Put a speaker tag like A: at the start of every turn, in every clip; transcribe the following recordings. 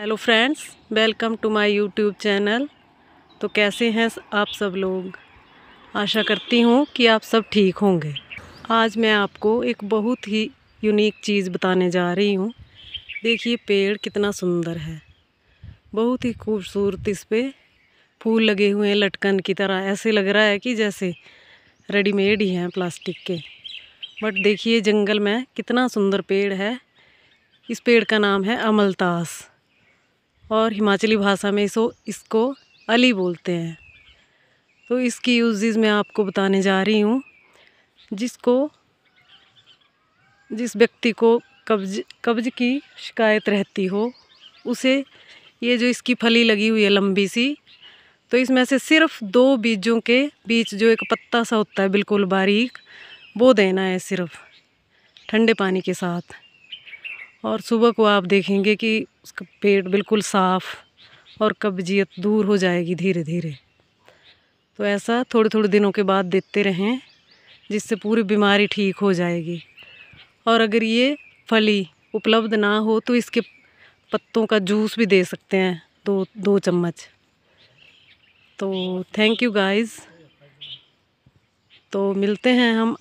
A: hello friends welcome to my YouTube channel तो कैसे हैं आप सब लोग आशा करती हूँ कि आप सब ठीक होंगे आज मैं आपको एक बहुत ही यूनिक चीज़ बताने जा रही हूँ देखिए पेड़ कितना सुंदर है बहुत ही खूबसूरत इस पर फूल लगे हुए हैं लटकन की तरह ऐसे लग रहा है कि जैसे रेडीमेड ही हैं प्लास्टिक के बट देखिए जंगल में कितना सुंदर पेड़ है इस पेड़ का नाम है अमलतास और हिमाचली भाषा में इसो इसको अली बोलते हैं तो इसकी यूजेज मैं आपको बताने जा रही हूँ जिसको जिस व्यक्ति को कब्ज कब्ज की शिकायत रहती हो उसे ये जो इसकी फली लगी हुई है लंबी सी तो इसमें से सिर्फ दो बीजों के बीच जो एक पत्ता सा होता है बिल्कुल बारीक वो देना है सिर्फ ठंडे पानी के साथ और सुबह को आप देखेंगे कि उसका पेट बिल्कुल साफ़ और कब्जियत दूर हो जाएगी धीरे धीरे तो ऐसा थोड़े थोड़े दिनों के बाद देते रहें जिससे पूरी बीमारी ठीक हो जाएगी और अगर ये फली उपलब्ध ना हो तो इसके पत्तों का जूस भी दे सकते हैं दो दो चम्मच तो थैंक यू गाइस तो मिलते हैं हम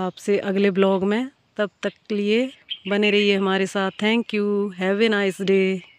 A: आपसे अगले ब्लॉग में तब तक के लिए बने रहिए हमारे साथ thank you have a nice day